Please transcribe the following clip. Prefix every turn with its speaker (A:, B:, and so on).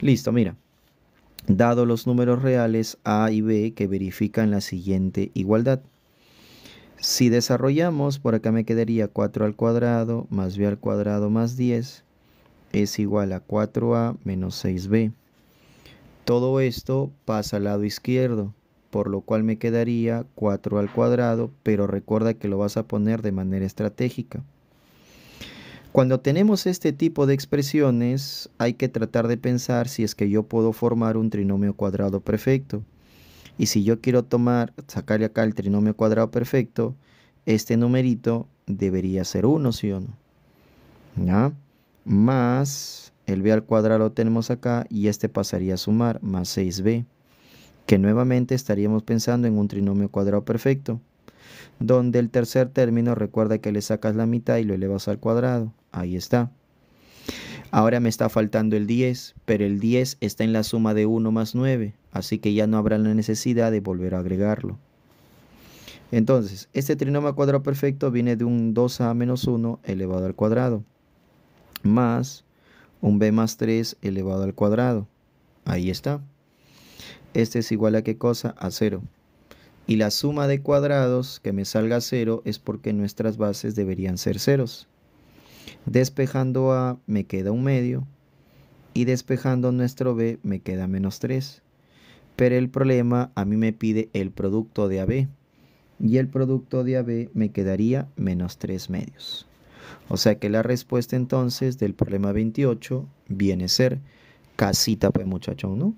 A: Listo, mira. Dado los números reales A y B que verifican la siguiente igualdad. Si desarrollamos, por acá me quedaría 4 al cuadrado más b al cuadrado más 10 es igual a 4a menos 6b. Todo esto pasa al lado izquierdo, por lo cual me quedaría 4 al cuadrado, pero recuerda que lo vas a poner de manera estratégica. Cuando tenemos este tipo de expresiones, hay que tratar de pensar si es que yo puedo formar un trinomio cuadrado perfecto. Y si yo quiero tomar, sacarle acá el trinomio cuadrado perfecto, este numerito debería ser 1, ¿sí o no? Más el b al cuadrado lo tenemos acá y este pasaría a sumar más 6b, que nuevamente estaríamos pensando en un trinomio cuadrado perfecto, donde el tercer término recuerda que le sacas la mitad y lo elevas al cuadrado. Ahí está. Ahora me está faltando el 10, pero el 10 está en la suma de 1 más 9, así que ya no habrá la necesidad de volver a agregarlo. Entonces, este trinomio cuadrado perfecto viene de un 2 a menos 1 elevado al cuadrado, más un b más 3 elevado al cuadrado. Ahí está. Este es igual a qué cosa? A 0. Y la suma de cuadrados que me salga 0 es porque nuestras bases deberían ser ceros. Despejando A me queda un medio y despejando nuestro B me queda menos 3. Pero el problema a mí me pide el producto de AB y el producto de AB me quedaría menos 3 medios. O sea que la respuesta entonces del problema 28 viene a ser casita pues muchacho, ¿no?